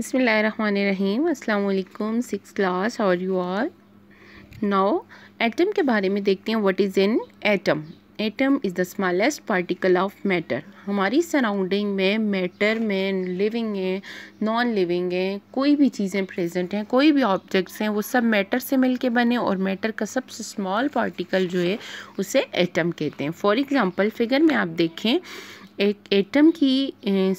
बसमीम अल्लाम six class और यू आर नाउ एटम के बारे में देखते हैं what is in atom atom is the smallest particle of matter हमारी सराउंडिंग में मैटर में लिविंग है नॉन लिविंग है कोई भी चीज़ें प्रेजेंट हैं कोई भी ऑब्जेक्ट्स हैं वो सब मैटर से मिलके बने और मैटर का सबसे स्मॉल पार्टिकल जो है उसे एटम कहते हैं फॉर एग्ज़ाम्पल फिगर में आप देखें एक एटम की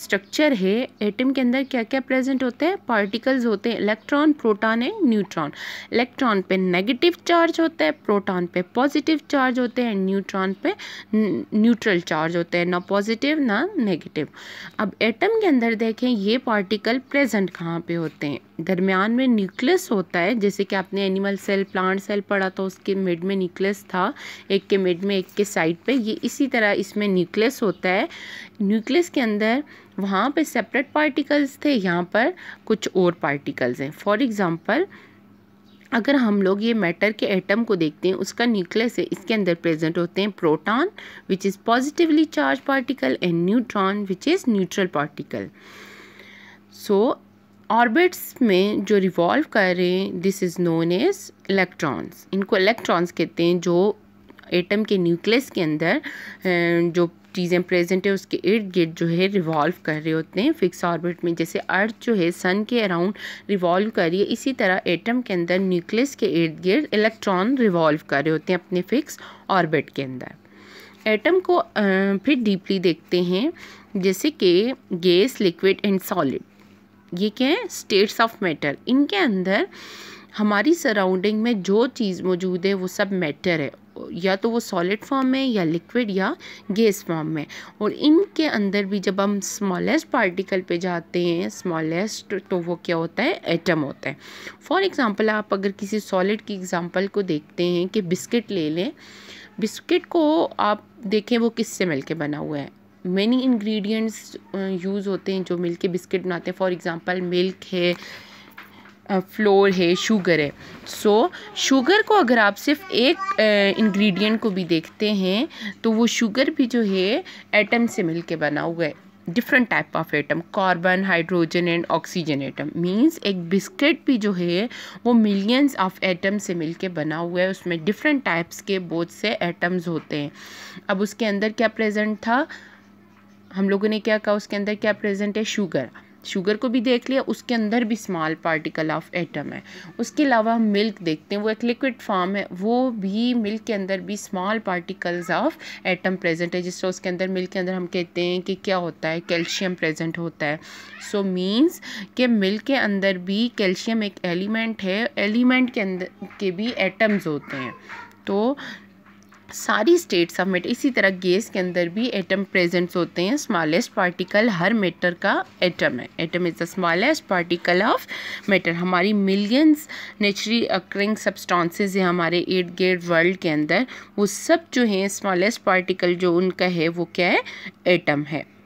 स्ट्रक्चर है एटम के अंदर क्या क्या प्रेजेंट होते हैं पार्टिकल्स होते हैं electron proton and neutron electron पे नेगेटिव चार्ज होता है प्रोटॉन पे पॉजिटिव चार्ज होते हैं न्यूट्रॉन पे न्यूट्रल चार्ज होते हैं ना पॉजिटिव ना नेगेटिव अब एटम के अंदर देखें ये पार्टिकल प्रेजेंट कहाँ पर होते हैं दरमियान में न्यूक्लियस होता है जैसे कि आपने एनिमल सेल प्लांट सेल पढ़ा तो उसके मिड में न्यूक्लियस था एक के मिड में एक के साइड पे ये इसी तरह इसमें न्यूक्लियस होता है न्यूक्लियस के अंदर वहाँ पे सेपरेट पार्टिकल्स थे यहाँ पर कुछ और पार्टिकल्स हैं फॉर एग्ज़ाम्पल अगर हम लोग ये मैटर के एटम को देखते हैं उसका न्यूक्लियस है इसके अंदर प्रेजेंट होते हैं proton which is positively charged particle and neutron which is neutral particle so orbits में जो रिवॉल्व कर रहे हैं this is known as electrons इनको इलेक्ट्रॉन्स कहते हैं जो एटम के न्यूक्लियस के अंदर जो चीज़ें प्रेजेंट है उसके इर्द गिर्द जो है रिवॉल्व कर रहे होते हैं फिक्स ऑर्बिट में जैसे अर्थ जो है सन के अराउंड रिवॉल्व कर रही है इसी तरह एटम के अंदर न्यूक्लियस के इर्द गिर्द इलेक्ट्रॉन रिवॉल्व कर रहे होते हैं अपने फिक्स ऑर्बिट के अंदर एटम को फिर डीपली देखते हैं जैसे कि गैस लिक्विड एंड सॉलिड ये क्या है स्टेट्स ऑफ मैटर इनके अंदर हमारी सराउंडिंग में जो चीज़ मौजूद है वो सब मैटर है या तो वो सॉलिड फॉर्म में या लिक्विड या गैस फॉर्म में और इनके अंदर भी जब हम स्मॉलेस्ट पार्टिकल पे जाते हैं स्मॉलेस्ट तो वो क्या होता है एटम होता है फॉर एग्ज़ाम्पल आप अगर किसी सॉलिड की एग्ज़ाम्पल को देखते हैं कि बिस्किट ले लें बिस्किट को आप देखें वो किससे मिल के बना हुआ है मैनी इन्ग्रीडियंट्स यूज़ होते हैं जो मिल के बिस्किट बनाते हैं फॉर एग्ज़ाम्पल मिल्क है फ्लोर है शुगर है सो so, शुगर को अगर आप सिर्फ एक इंग्रेडिएंट को भी देखते हैं तो वो शुगर भी जो है एटम से मिलके बना हुआ है different type of atom carbon hydrogen and oxygen atom means एक बिस्किट भी जो है वो मिलियंस ऑफ एटम से मिलके बना हुआ है उसमें डिफरेंट टाइप्स के बहुत से एटम्स होते हैं अब उसके अंदर क्या प्रेजेंट था हम लोगों ने क्या कहा उसके अंदर क्या प्रेजेंट है शुगर शुगर को भी देख लिया उसके अंदर भी स्मॉल पार्टिकल ऑफ एटम है उसके अलावा हम मिल्क देखते हैं वो एक लिक्विड फॉर्म है वो भी मिल्क के अंदर भी small particles of atom present है जिस तरह उसके अंदर मिल्क के अंदर हम कहते हैं कि क्या होता है कैल्शियम प्रेजेंट होता है सो so मीन्स के मिल्क के अंदर भी कैल्शियम एक एलिमेंट है एलिमेंट के अंदर के भी एटम्स होते हैं तो सारी स्टेट मेटर इसी तरह गैस के अंदर भी एटम प्रेजेंट्स होते हैं स्मॉलेस्ट पार्टिकल हर मेटर का एटम है atom is the smallest particle of matter हमारी मिलियंस नेचुरली अक्रिंग सब्सटेंसेस हैं हमारे इर्द गिर्द वर्ल्ड के अंदर वो सब जो हैं स्मॉलेस्ट पार्टिकल जो उनका है वो क्या है एटम है